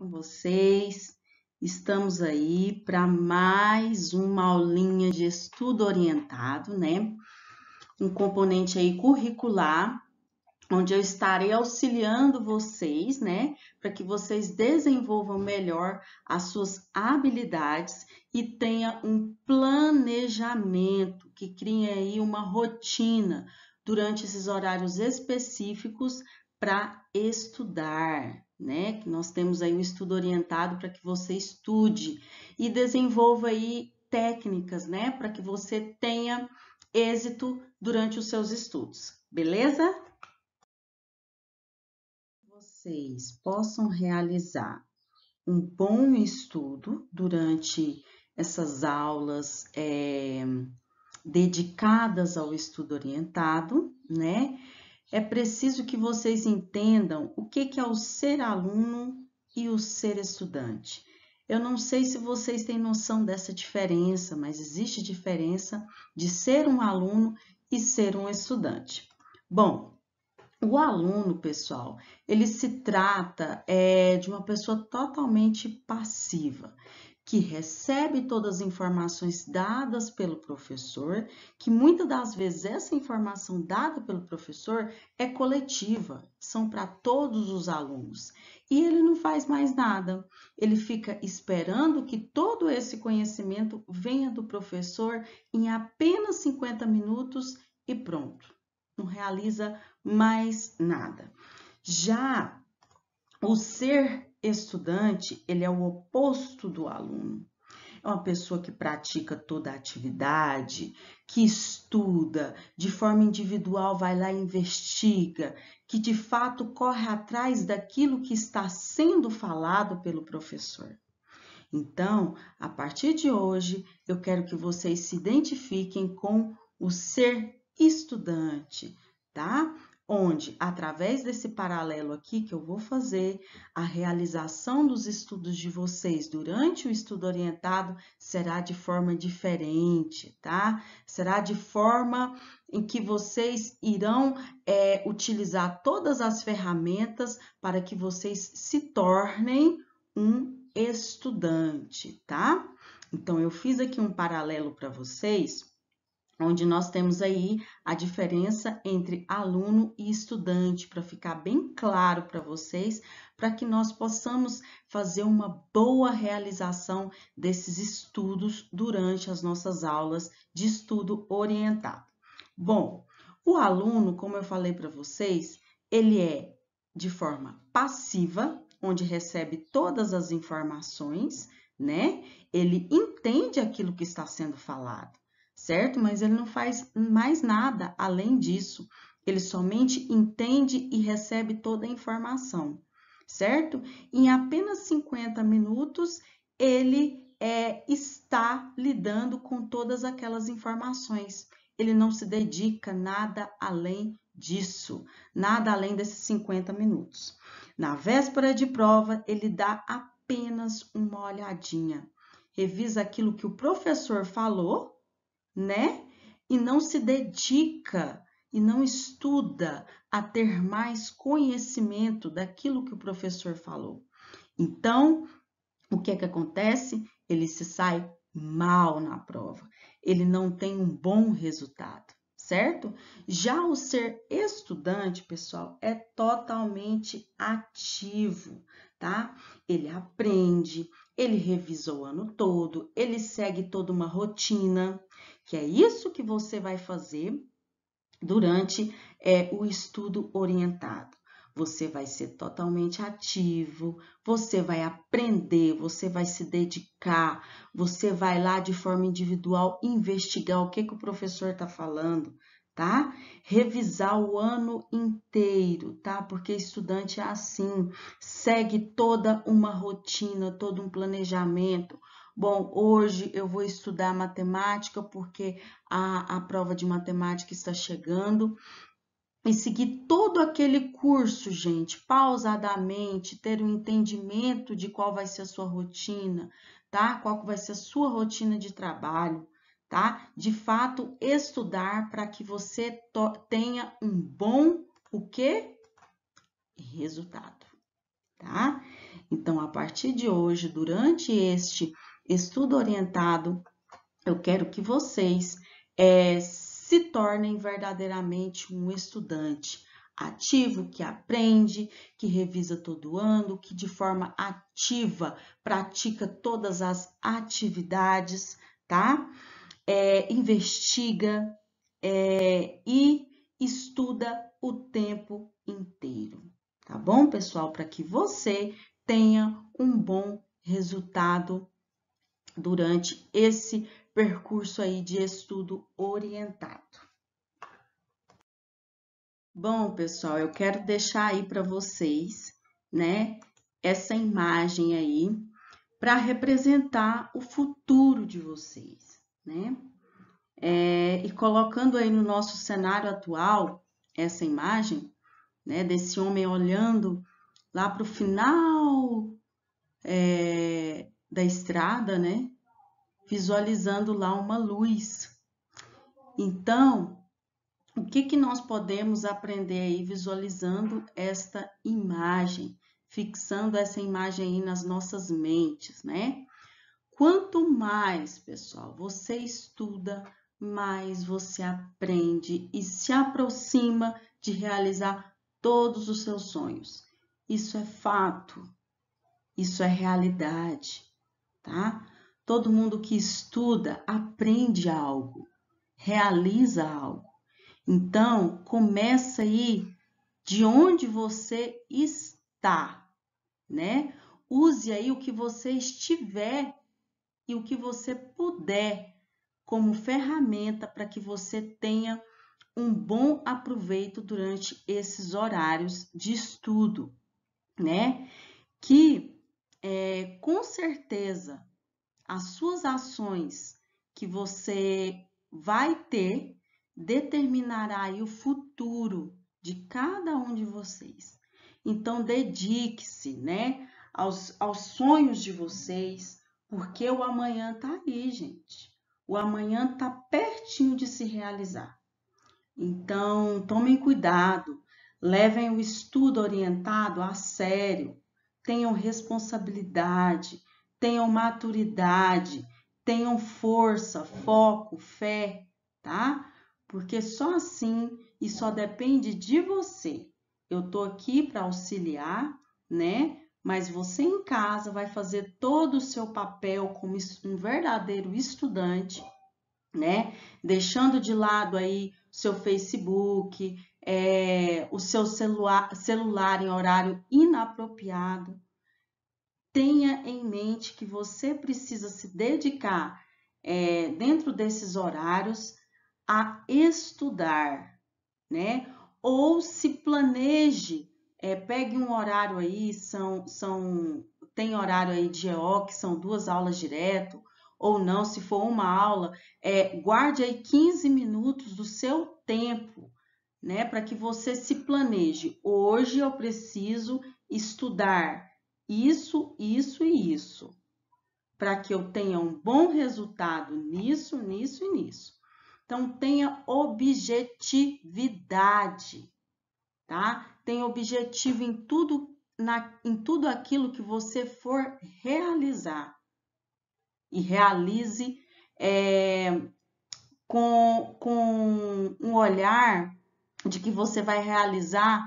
com vocês. Estamos aí para mais uma aulinha de estudo orientado, né? Um componente aí curricular, onde eu estarei auxiliando vocês, né? Para que vocês desenvolvam melhor as suas habilidades e tenha um planejamento, que crie aí uma rotina durante esses horários específicos para estudar, né? Que nós temos aí o um estudo orientado para que você estude e desenvolva aí técnicas, né? Para que você tenha êxito durante os seus estudos, beleza? Vocês possam realizar um bom estudo durante essas aulas é, dedicadas ao estudo orientado, né? é preciso que vocês entendam o que é o ser aluno e o ser estudante. Eu não sei se vocês têm noção dessa diferença, mas existe diferença de ser um aluno e ser um estudante. Bom, o aluno, pessoal, ele se trata é, de uma pessoa totalmente passiva que recebe todas as informações dadas pelo professor, que muitas das vezes essa informação dada pelo professor é coletiva, são para todos os alunos. E ele não faz mais nada, ele fica esperando que todo esse conhecimento venha do professor em apenas 50 minutos e pronto, não realiza mais nada. Já o ser estudante, ele é o oposto do aluno. É uma pessoa que pratica toda a atividade, que estuda, de forma individual vai lá e investiga, que de fato corre atrás daquilo que está sendo falado pelo professor. Então, a partir de hoje, eu quero que vocês se identifiquem com o ser estudante, tá? onde, através desse paralelo aqui que eu vou fazer, a realização dos estudos de vocês durante o estudo orientado será de forma diferente, tá? Será de forma em que vocês irão é, utilizar todas as ferramentas para que vocês se tornem um estudante, tá? Então, eu fiz aqui um paralelo para vocês onde nós temos aí a diferença entre aluno e estudante, para ficar bem claro para vocês, para que nós possamos fazer uma boa realização desses estudos durante as nossas aulas de estudo orientado. Bom, o aluno, como eu falei para vocês, ele é de forma passiva, onde recebe todas as informações, né? Ele entende aquilo que está sendo falado certo, mas ele não faz mais nada além disso. Ele somente entende e recebe toda a informação, certo? Em apenas 50 minutos, ele é, está lidando com todas aquelas informações. Ele não se dedica nada além disso, nada além desses 50 minutos. Na véspera de prova, ele dá apenas uma olhadinha. Revisa aquilo que o professor falou né? E não se dedica e não estuda a ter mais conhecimento daquilo que o professor falou. Então, o que é que acontece? Ele se sai mal na prova, ele não tem um bom resultado, certo? Já o ser estudante, pessoal, é totalmente ativo, tá? Ele aprende, ele revisa o ano todo, ele segue toda uma rotina, que é isso que você vai fazer durante é, o estudo orientado. Você vai ser totalmente ativo, você vai aprender, você vai se dedicar, você vai lá de forma individual investigar o que, que o professor está falando, tá? Revisar o ano inteiro, tá? Porque estudante é assim, segue toda uma rotina, todo um planejamento. Bom, hoje eu vou estudar matemática porque a, a prova de matemática está chegando. E seguir todo aquele curso, gente, pausadamente, ter um entendimento de qual vai ser a sua rotina, tá? Qual vai ser a sua rotina de trabalho tá? De fato, estudar para que você tenha um bom o quê? Resultado, tá? Então, a partir de hoje, durante este estudo orientado, eu quero que vocês é, se tornem verdadeiramente um estudante ativo, que aprende, que revisa todo ano, que de forma ativa pratica todas as atividades, tá? é, investiga é, e estuda o tempo inteiro, tá bom, pessoal? Para que você tenha um bom resultado durante esse percurso aí de estudo orientado. Bom, pessoal, eu quero deixar aí para vocês, né, essa imagem aí para representar o futuro de vocês né? É, e colocando aí no nosso cenário atual essa imagem, né, desse homem olhando lá para o final é, da estrada, né, visualizando lá uma luz. Então, o que, que nós podemos aprender aí visualizando esta imagem, fixando essa imagem aí nas nossas mentes, né? Quanto mais, pessoal, você estuda, mais você aprende e se aproxima de realizar todos os seus sonhos. Isso é fato, isso é realidade, tá? Todo mundo que estuda aprende algo, realiza algo. Então, começa aí de onde você está, né? Use aí o que você estiver e o que você puder como ferramenta para que você tenha um bom aproveito durante esses horários de estudo, né? Que é, com certeza as suas ações que você vai ter determinará o futuro de cada um de vocês. Então dedique-se, né, aos, aos sonhos de vocês, porque o amanhã tá aí, gente. O amanhã tá pertinho de se realizar. Então, tomem cuidado, levem o estudo orientado a sério, tenham responsabilidade, tenham maturidade, tenham força, foco, fé, tá? Porque só assim e só depende de você. Eu tô aqui para auxiliar, né? mas você em casa vai fazer todo o seu papel como um verdadeiro estudante, né? Deixando de lado aí seu Facebook, é, o seu celular, celular em horário inapropriado. Tenha em mente que você precisa se dedicar é, dentro desses horários a estudar, né? Ou se planeje é, pegue um horário aí, são, são, tem horário aí de EO, que são duas aulas direto, ou não, se for uma aula, é, guarde aí 15 minutos do seu tempo, né, para que você se planeje. Hoje eu preciso estudar isso, isso e isso, para que eu tenha um bom resultado nisso, nisso e nisso. Então, tenha objetividade tá? Tem objetivo em tudo, na, em tudo aquilo que você for realizar. E realize é, com, com um olhar de que você vai realizar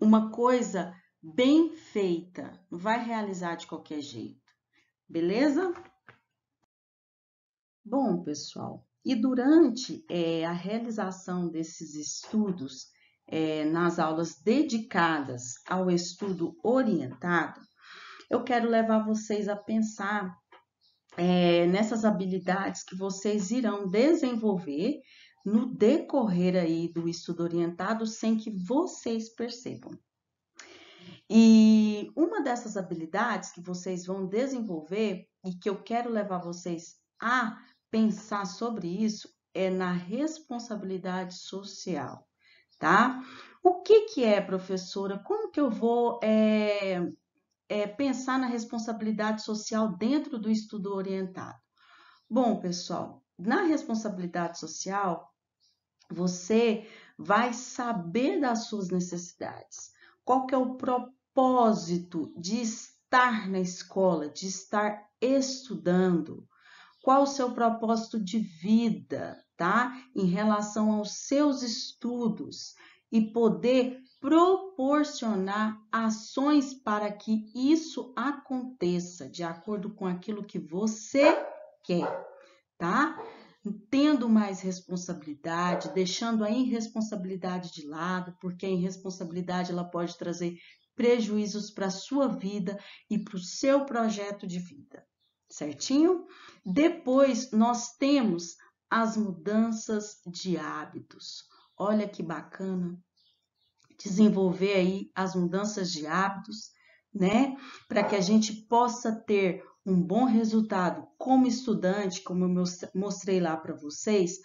uma coisa bem feita, não vai realizar de qualquer jeito, beleza? Bom, pessoal, e durante é, a realização desses estudos, é, nas aulas dedicadas ao estudo orientado, eu quero levar vocês a pensar é, nessas habilidades que vocês irão desenvolver no decorrer aí do estudo orientado sem que vocês percebam. E uma dessas habilidades que vocês vão desenvolver e que eu quero levar vocês a pensar sobre isso é na responsabilidade social tá? O que, que é, professora? Como que eu vou é, é, pensar na responsabilidade social dentro do estudo orientado? Bom, pessoal, na responsabilidade social, você vai saber das suas necessidades. Qual que é o propósito de estar na escola, de estar estudando? Qual o seu propósito de vida? tá? Em relação aos seus estudos e poder proporcionar ações para que isso aconteça de acordo com aquilo que você quer, tá? Tendo mais responsabilidade, deixando a irresponsabilidade de lado, porque a irresponsabilidade ela pode trazer prejuízos para a sua vida e para o seu projeto de vida, certinho? Depois nós temos as mudanças de hábitos. Olha que bacana desenvolver aí as mudanças de hábitos, né? Para que a gente possa ter um bom resultado como estudante, como eu mostrei lá para vocês,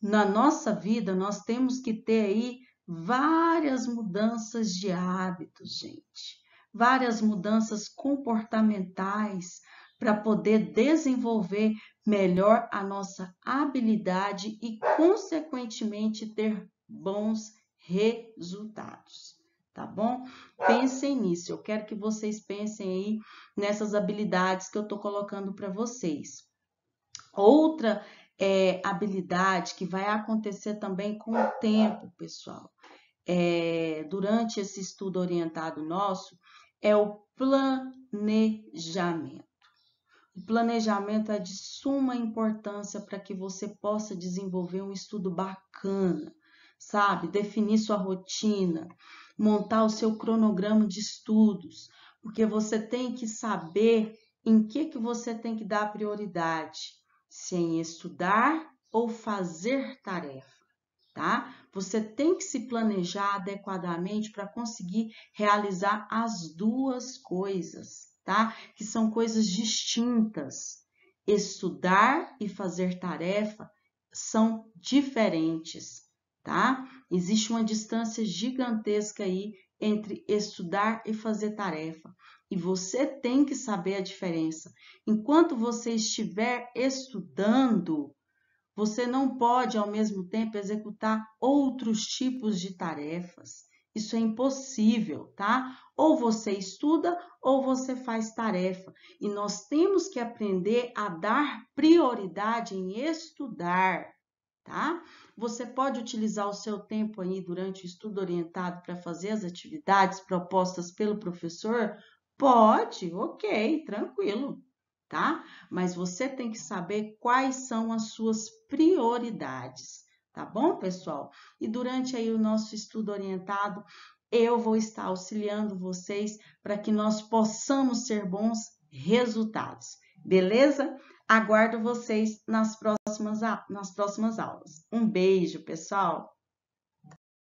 na nossa vida nós temos que ter aí várias mudanças de hábitos, gente. Várias mudanças comportamentais para poder desenvolver melhor a nossa habilidade e, consequentemente, ter bons resultados. Tá bom? Pensem nisso. Eu quero que vocês pensem aí nessas habilidades que eu estou colocando para vocês. Outra é, habilidade que vai acontecer também com o tempo, pessoal, é, durante esse estudo orientado nosso, é o planejamento. O planejamento é de suma importância para que você possa desenvolver um estudo bacana, sabe? Definir sua rotina, montar o seu cronograma de estudos, porque você tem que saber em que, que você tem que dar prioridade, se é em estudar ou fazer tarefa, tá? Você tem que se planejar adequadamente para conseguir realizar as duas coisas, tá? Que são coisas distintas. Estudar e fazer tarefa são diferentes, tá? Existe uma distância gigantesca aí entre estudar e fazer tarefa. E você tem que saber a diferença. Enquanto você estiver estudando, você não pode ao mesmo tempo executar outros tipos de tarefas. Isso é impossível, tá? Ou você estuda ou você faz tarefa. E nós temos que aprender a dar prioridade em estudar, tá? Você pode utilizar o seu tempo aí durante o estudo orientado para fazer as atividades propostas pelo professor? Pode, ok, tranquilo, tá? Mas você tem que saber quais são as suas prioridades. Tá bom, pessoal? E durante aí o nosso estudo orientado, eu vou estar auxiliando vocês para que nós possamos ter bons resultados. Beleza? Aguardo vocês nas próximas, nas próximas aulas. Um beijo, pessoal!